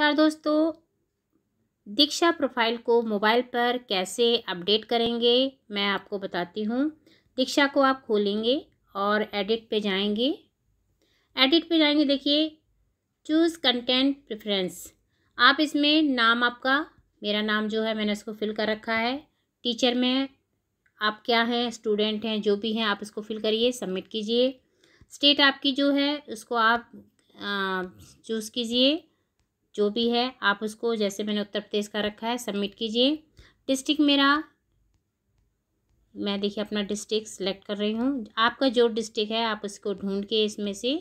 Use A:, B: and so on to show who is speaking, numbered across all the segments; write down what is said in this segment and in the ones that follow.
A: नमस्कार दोस्तों दीक्षा प्रोफाइल को मोबाइल पर कैसे अपडेट करेंगे मैं आपको बताती हूँ दीक्षा को आप खोलेंगे और एडिट पे जाएंगे एडिट पे जाएंगे देखिए चूज़ कंटेंट प्रेफरेंस आप इसमें नाम आपका मेरा नाम जो है मैंने इसको फिल कर रखा है टीचर में आप क्या हैं स्टूडेंट हैं जो भी हैं आप इसको फिल करिए सबमिट कीजिए स्टेट आपकी जो है उसको आप चूज़ कीजिए जो भी है आप उसको जैसे मैंने उत्तर प्रदेश का रखा है सबमिट कीजिए डिस्ट्रिक्ट मेरा मैं देखिए अपना डिस्ट्रिक्ट सेलेक्ट कर रही हूँ आपका जो डिस्ट्रिक्ट है आप उसको ढूंढ के इसमें से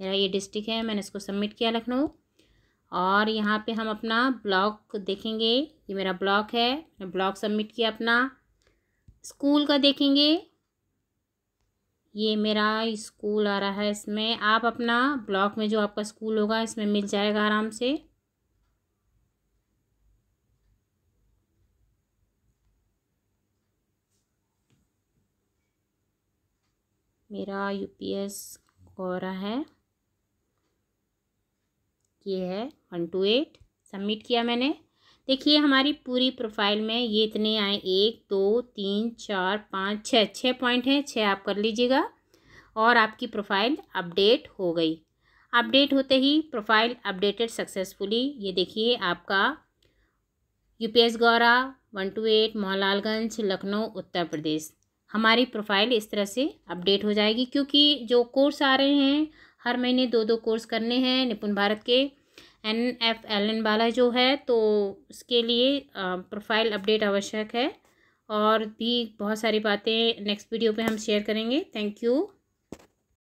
A: मेरा ये डिस्ट्रिक्ट है मैंने इसको सबमिट किया लखनऊ और यहाँ पे हम अपना ब्लॉक देखेंगे ये मेरा ब्लॉक है मैं ब्लॉक सबमिट किया अपना स्कूल का देखेंगे ये मेरा स्कूल आ रहा है इसमें आप अपना ब्लॉक में जो आपका स्कूल होगा इसमें मिल जाएगा आराम से मेरा यूपीएस गौरा है ये है वन टू एट सबमिट किया मैंने देखिए हमारी पूरी प्रोफाइल में ये इतने आए एक दो तीन चार पाँच छः छः पॉइंट हैं छः आप कर लीजिएगा और आपकी प्रोफाइल अपडेट हो गई अपडेट होते ही प्रोफाइल अपडेटेड सक्सेसफुली ये देखिए आपका UPS Gaura one two eight Mohanlalganj Lucknow Uttar Pradesh हमारी प्रोफाइल इस तरह से अपडेट हो जाएगी क्योंकि जो कोर्स आ रहे हैं हर महीने दो दो कोर्स करने हैं निपुण भारत के एन एफ एल एन वाला जो है तो उसके लिए प्रोफाइल अपडेट आवश्यक है और भी बहुत सारी बातें नेक्स्ट वीडियो पे हम शेयर करेंगे थैंक यू